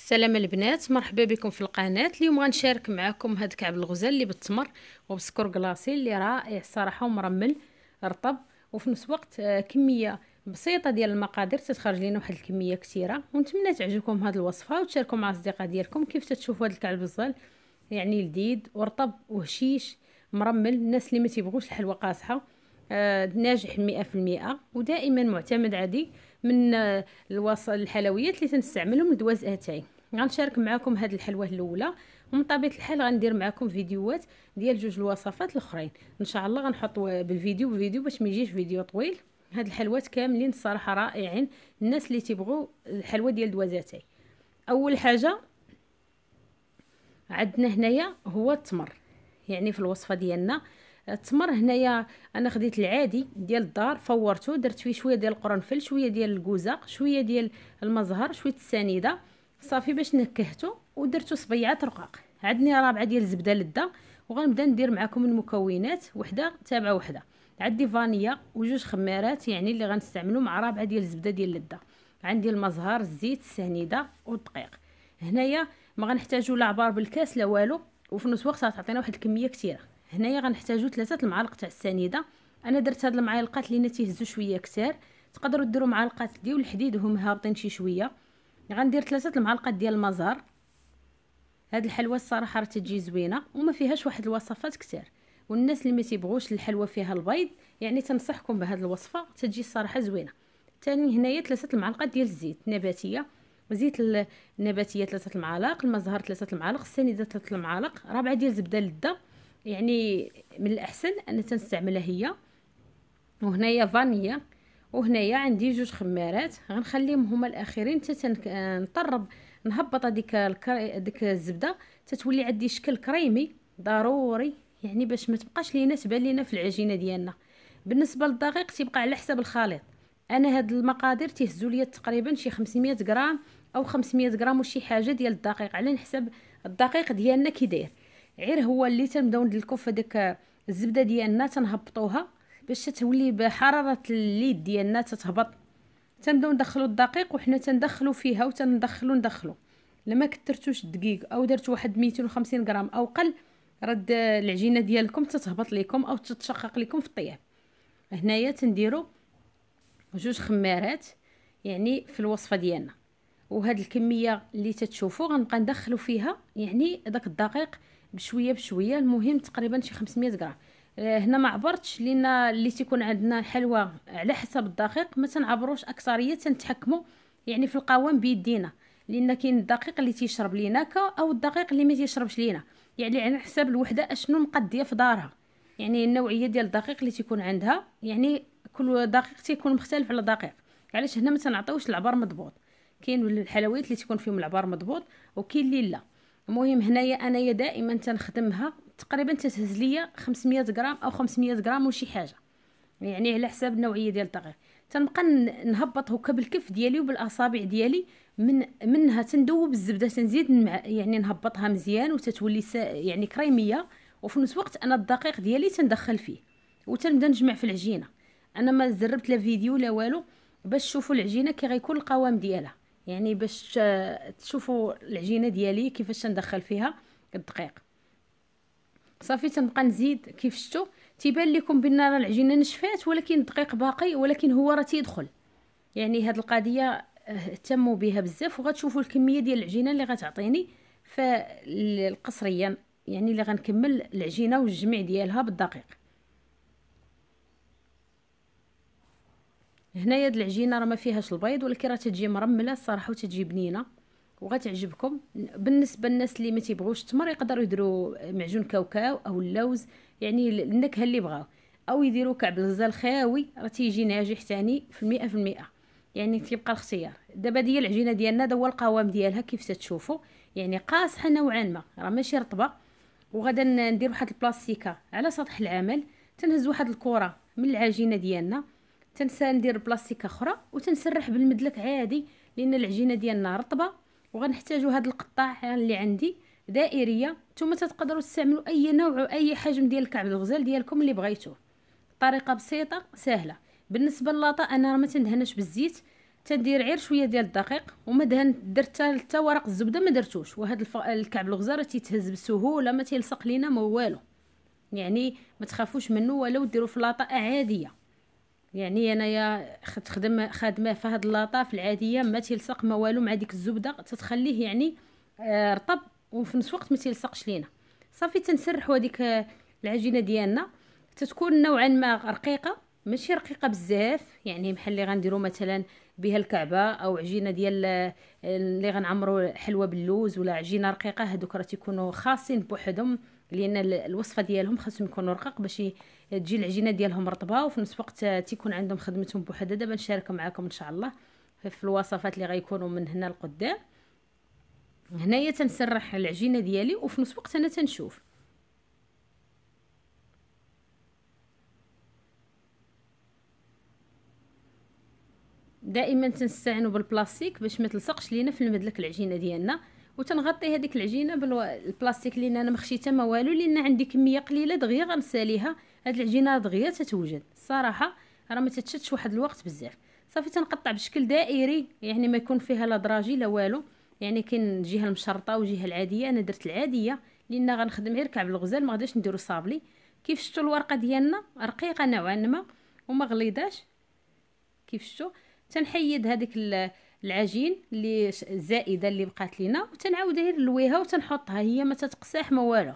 السلام البنات مرحبا بكم في القناه اليوم غنشارك معكم هاد كعب الغزال اللي بالتمر وبسكر كلاصي اللي رائع صراحه ومرمل رطب وفي نفس الوقت آه، كميه بسيطه ديال المقادير تتخرج لينا واحد الكميه كثيره ونتمنى تعجبكم هاد الوصفه وتشاركوا مع الاصدقاء ديالكم كيف تتشوفوا هاد الكعب الغزال يعني لذيذ ورطب وهشيش مرمل الناس اللي ما تيبغوش الحلوه قاصحه آه ناجح 100% ودائما معتمد عادي من آه، الحلويات اللي تنستعملهم لدواز اتاي غنشارك معكم هاد الحلوه الاولى ومن طبيعه الحال غندير معكم فيديوهات ديال جوج الوصفات الاخرين ان شاء الله غنحط بالفيديو بفيديو باش ما يجيش فيديو طويل هاد الحلوات كاملين الصراحه رائعين الناس اللي تيبغوا الحلوه ديال اتاي اول حاجه عندنا هنايا هو التمر يعني في الوصفه ديالنا التمر هنايا انا خديت العادي ديال الدار فورته درت فيه شويه ديال القرنفل شويه ديال الكوزه شويه ديال المزهر شويه السنيده صافي باش نكهته ودرتو صبيعات رقاق عندني رابعه ديال الزبده لده وغنبدا ندير معكم المكونات وحده تابعه وحده عندي فانيا وجوج خمارات يعني اللي غنستعملو مع رابعه ديال الزبده ديال لده عندي المزهر الزيت السنيده والدقيق هنايا ما غنحتاجو لا عبار بالكاس لا والو وفي نفس الوقت غتعطينا واحد الكميه كثيره هنايا غنحتاجو ثلاثه المعالق تاع السنيده انا درت هاد المعالقات لان تيهزو شويه كتار تقدروا ديروا معلقات ديال الحديد وهم هابطين شي شويه غندير ثلاثه المعالقات ديال المزار هاد الحلوى الصراحه راه تجي زوينه وما فيهاش واحد الوصفات كثار والناس اللي ما تيبغوش الحلوى فيها البيض يعني تنصحكم بهاد الوصفه تجي الصراحه زوينه ثاني هنايا ثلاثه المعالقات ديال الزيت النباتيه زيت النباتيه ثلاثه المعالق المزهر ثلاثه المعالق السنيده ثلاثه المعالق ربعه ديال زبده اللذه يعني من الأحسن ان تنستعملها هي وهنايا فانيا وهنايا عندي جوج خمارات غنخليهم هما الاخيرين حتى نطرب نهبط هذيك الكري... ديك الزبده تتولي عندي شكل كريمي ضروري يعني باش ما تبقاش لينا تبان لينا في العجينه ديالنا بالنسبه للدقيق تيبقى على حسب الخليط انا هاد المقادير تيهزوا ليا تقريبا شي 500 غرام او 500 غرام وشي حاجه ديال الدقيق على حسب الدقيق ديالنا كي داير غير هو اللي تنبداو ندلكو في داك الزبده ديالنا تنهبطوها باش تولي بحراره اليد ديالنا تتهبط تنبداو ندخلو الدقيق وحنا تندخلو فيها وتندخلو ندخلو لما كثرتوش الدقيق او درت واحد 250 غرام او قل رد العجينه ديالكم تتهبط لكم او تتشقق لكم في الطياب هنايا تنديرو جوج خمارات يعني في الوصفه ديالنا وهاد الكميه اللي تتشوفوا غنبقى ندخلو فيها يعني داك الدقيق بشويه بشويه المهم تقريبا شي 500 غرام آه، هنا ما عبرتش لان اللي تيكون عندنا حلوه على حسب الدقيق ما تنعبروش اكثريه تنتحكموا يعني في القوام بيدينا لان كاين الدقيق اللي تيشرب لينا كا او الدقيق اللي ما تيشربش لينا يعني على حساب الوحده اشنو مقديه في دارها يعني النوعيه ديال الدقيق اللي تيكون عندها يعني كل دقيق تيكون مختلف على دقيق علاش هنا ما تنعطيوش العبار مضبوط كاين الحلويات اللي تيكون فيهم العبار مضبوط وكاين اللي لا المهم هنايا انايا دائما تنخدمها تقريبا تتهز ليا 500 غرام او 500 غرام وشي حاجه يعني على حساب النوعيه ديال الدقيق تنبقى نهبط هكا بالكف ديالي وبالاصابع ديالي من منها تندوب الزبده تنزيد يعني نهبطها مزيان وتتولي يعني كريميه وفي نفس الوقت انا الدقيق ديالي تندخل فيه وتنبدا نجمع في العجينه انا ما زربت لا فيديو لا والو باش تشوفوا العجينه كي غيكون القوام ديالها يعني باش تشوفوا العجينه ديالي كيفاش تندخل فيها الدقيق صافي تنبقى نزيد كيف شفتوا تيبان لكم بان راه العجينه نشفات ولكن الدقيق باقي ولكن هو راه تيدخل يعني هاد القضيه آه، اهتموا بها بزاف وغتشوفوا الكميه ديال العجينه اللي غتعطيني فالقصريا يعني اللي غنكمل العجينه والجميع ديالها بالدقيق هنايا هاد العجينه راه ما فيهاش البيض ولكن راه تجي مرمله الصراحه وتتجي بنينه وغتعجبكم بالنسبه للناس اللي ما تيبغوش التمر يقدروا يديروا معجون كاوكاو او اللوز يعني النكهه اللي بغاو او يديروا كعب الغزال خاوي راه تيجي ناجح ثاني في المئة في المئة يعني تيبقى الاختيار دابا دي العجينه ديالنا هذا هو القوام ديالها كيف تتشوفوا يعني قاصحه نوعا ما راه ماشي رطبه وغادا ندير واحد البلاستيكه على سطح العمل تنهز واحد الكره من العجينه ديالنا تنسى ندير بلاستيك اخرى وتنسرح بالمدلك عادي لان العجينه ديالنا رطبه وغنحتاجوا هاد القطاع اللي عندي دائريه نتوما تقدروا تستعملوا اي نوع أو اي حجم ديال الكعب الغزال ديالكم اللي بغيتوه طريقه بسيطه سهله بالنسبه للاطا انا ما تندهنش بالزيت تندير غير شويه ديال الدقيق وما دهن درت حتى ورق الزبده ما درتوش وهذا الف... الكعب الغزال راه تيتهز بسهوله ما تيلصق لينا ما والو يعني ما تخافوش منه ولو ديروا في لاطه عاديه يعني انايا تخدم خادمه في هاد اللطاف العاديه ما تيلصق ما والو مع ديك الزبده تتخليه يعني آه، رطب وفي نفس الوقت ما تيلصقش لينا صافي تنسرحوا هذيك آه، العجينه ديالنا تتكون نوعا ما رقيقه ماشي رقيقه بزاف يعني بحال اللي غنديروا مثلا بها الكعبه او عجينه ديال آه، اللي غنعمروا حلوه باللوز ولا عجينه رقيقه هذوك راه تيكونوا خاصين بوحدهم لان الوصفه ديالهم خاصهم يكونوا رقاق باش تجي العجينه ديالهم رطبه وفي نفس الوقت تيكون عندهم خدمتهم بوحدها دابا نشارك معكم ان شاء الله في الوصفات اللي غيكونوا من هنا لقدام هنايا تنسرح العجينه ديالي وفي نفس الوقت انا تنشوف دائما تنستعنوا بالبلاستيك باش ما تلصقش لينا في المدلك العجينه ديالنا وتنغطي هذيك العجينه بالبلاستيك لان انا مخشيتها ما والو لان عندي كميه قليله دغيا غنساليها هاد العجينه دغيا تتوجد الصراحه راه ما تتشدش واحد الوقت بزاف صافي تنقطع بشكل دائري يعني ما يكون فيها لا دراجي لا والو يعني كاين الجهه المشرطه والجهه العاديه انا درت العاديه لان غنخدم غير كعب الغزال ما غاديش نديرو صابلي كيف شفتوا الورقه ديالنا رقيقه نوعا ما وما غليظاش كيف شفتوا تنحيد هذيك العجين اللي الزائده اللي بقات لينا وتنعاود غير نلويها وتنحطها هي ما تتقساح ما والو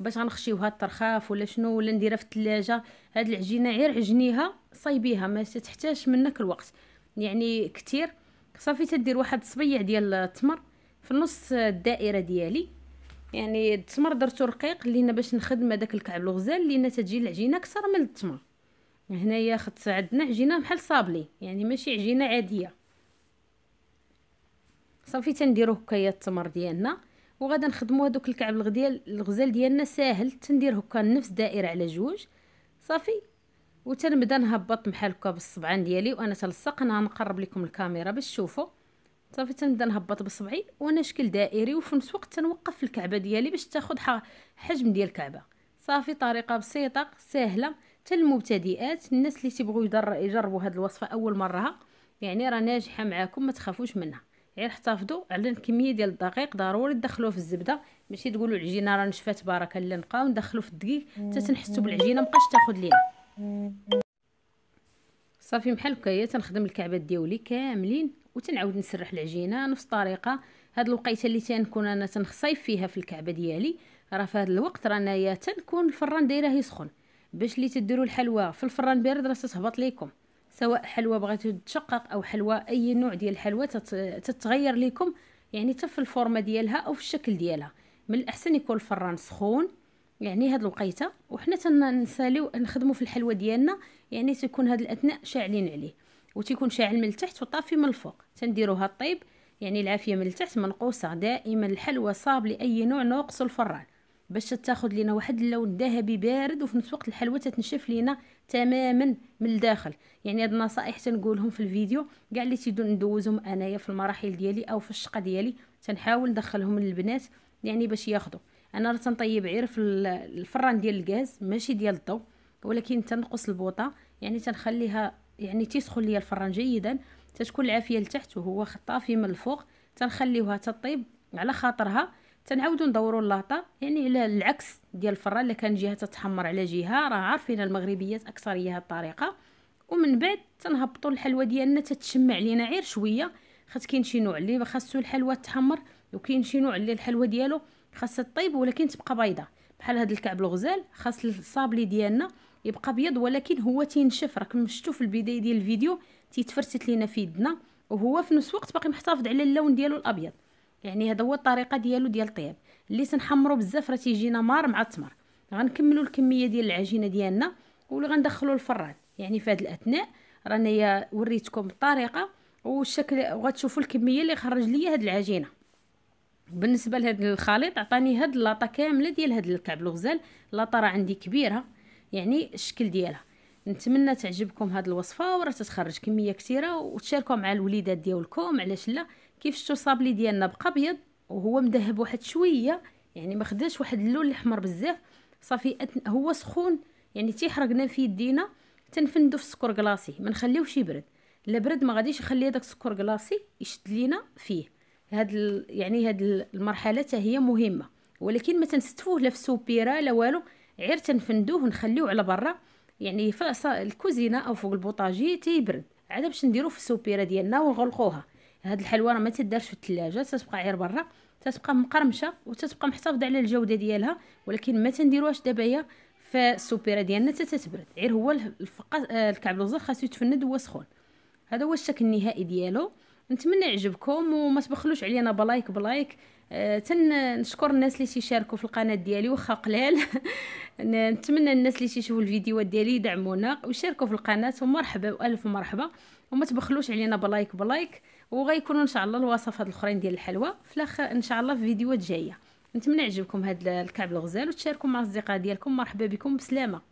باش غنخشيوها الطرخاف ولا شنو ولا نديرها في الثلاجه هاد العجينه غير عجنيها صايبيها ما تحتاج منك الوقت يعني كتير صافي تدير واحد صبيع ديال التمر في نص الدائره ديالي يعني التمر درتو رقيق لينا باش نخدم هذاك الكعب الغزال لينا تجي العجينه اكثر من التمر هنايا خدت عندنا عجينه بحال صابلي يعني ماشي عجينه عاديه صافي تنديرو هكايا التمر ديالنا وغادا نخدمو هذوك الكعب الغديال الغزال ديالنا ساهل تندير هكا نفس دائره على جوج صافي وتنبدا نهبط بحال هكا بالصبعان ديالي وانا تلصق انا نقرب لكم الكاميرا باش تشوفوا صافي تنبدا نهبط بصبعي وانا شكل دائري وفي نفس الوقت تنوقف الكعبه ديالي باش تاخذ حجم ديال الكعبه صافي طريقه بسيطه سهله حتى للمبتدئات الناس اللي تيبغوا يجربوا هذه الوصفه اول مره يعني راه ناجحه معاكم ما تخافوش منها غير احتفظوا على الكميه ديال الدقيق ضروري تدخلوه في الزبده ماشي تقولوا العجينه راه نشفات بارك الله نبقاو ندخلو في الدقيق حتى تنحسوا بالعجينه مابقاش تاخذ لينا صافي بحال هكايا تنخدم الكعبات ديالي كاملين وتنعاود نسرح العجينه نفس الطريقه هاد الوقيته اللي تنكون انا تنخصيف فيها في الكعبه ديالي راه في هاد الوقت رانا يا تنكون الفران دايراه يسخن باش اللي تديروا الحلوى في الفران بارد راه تتهبط ليكم سواء حلوى بغيتو تشقق او حلوى اي نوع ديال الحلوى تتغير لكم يعني حتى في الفورمه ديالها او في الشكل ديالها من الاحسن يكون الفران سخون يعني هاد الوقيته وحنا تنساليو نخدمو في الحلوى ديالنا يعني تكون هاد الاثناء شاعلين عليه وتيكون شاعل من التحت وطافي من الفوق تنديروها طيب يعني العافيه من التحت منقوصه دائما الحلوى صاب لاي نوع ناقص الفران باش تاخذ لينا واحد اللون ذهبي بارد وفي نفس الوقت الحلوى تتنشف لينا تماما من الداخل يعني هاد النصائح تنقولهم في الفيديو كاع اللي تيدون ندوزهم انايا في المراحل ديالي او في الشقه ديالي تنحاول ندخلهم للبنات يعني باش ياخذوا انا راه تنطيب غير في الفران ديال الغاز ماشي ديال الضو ولكن تنقص البوطه يعني تنخليها يعني تيسخن ليا الفران جيدا تتكون العافيه لتحت وهو خطافي من الفوق تنخليوها تطيب على خاطرها تنعاودو ندورو اللاطا يعني على العكس ديال الفره اللي كان جهه تتحمر على جهه راه عارفين المغربيات اكثر هي الطريقه ومن بعد تنهبطوا الحلوه ديالنا تتشمع لينا غير شويه خاص كاين شي نوع اللي خاصو الحلوه تحمر وكاين شي نوع اللي الحلوه ديالو خاصها طيب ولكن تبقى بيضه بحال هاد الكعب الغزال خاص الصابلي ديالنا يبقى بيض ولكن هو تينشف راكم شفتوا في البدايه ديال الفيديو تيتفرتت لينا في يدنا وهو في نفس الوقت باقي محتفظ على اللون ديالو الابيض يعني هذا هو الطريقه ديالو ديال الطياب اللي سنحمرو بزاف راه تيجينا مار مع التمر غنكملوا الكميه ديال العجينه ديالنا واللي غندخلو الفران يعني في هذه الاثناء راني وريتكم الطريقه والشكل وغتشوفوا الكميه اللي خرج ليا هاد العجينه بالنسبه لهاد الخليط عطاني هاد اللاطه كامله ديال هاد الكعب الغزال اللاطه راه عندي كبيره يعني الشكل ديالها نتمنى تعجبكم هاد الوصفه وراه تتخرج كميه كثيره وتشاركوها مع الوليدات ديالكم علاش لا كيف شفتوا صابلي ديالنا بقى ابيض وهو مذهب واحد شويه يعني ما خداش واحد اللون الاحمر بزاف صافي هو سخون يعني تيحرقنا في يدينا تنفندو في السكر كلاصي ما نخليوش يبرد الا برد ما غاديش يخلي هذاك السكر كلاصي يشد لينا فيه هاد ال... يعني هاد المرحله حتى هي مهمه ولكن ما تنستفوه لا في سوبيرا لا والو غير تنفندوه ونخليوه على برا يعني في الكوزينه او فوق البوطاجي تيبرد عاد باش نديروه في السوبيرا ديالنا ونغلقوها هاد الحلوه راه ما تدارش في الثلاجه تتبقى غير برا تتبقى مقرمشه وتتبقى محتفظه على الجوده ديالها ولكن ما تنديروهاش دابا في السوبيره ديالنا حتى تتبرد غير هو الفقه آه، الكعب الوزر خاصو يتفند وهو سخون هذا هو الشكل النهائي ديالو نتمنى يعجبكم وما تبخلوش علينا بلايك بلايك أه تنشكر الناس اللي تيشاركوا في القناه ديالي واخا قلال نتمنى الناس اللي تيشوفوا الفيديوهات ديالي يدعمونا ويشاركوا في القناه ومرحبا والف مرحبا وما تبخلوش علينا بلايك بلايك وغيكونوا ان شاء الله الوصفات الاخرين ديال الحلوى في الاخر ان شاء الله في فيديوهات جايه نتمنى يعجبكم هذا الكعب الغزال وتشاركوا مع الاصدقاء ديالكم مرحبا بكم بسلامه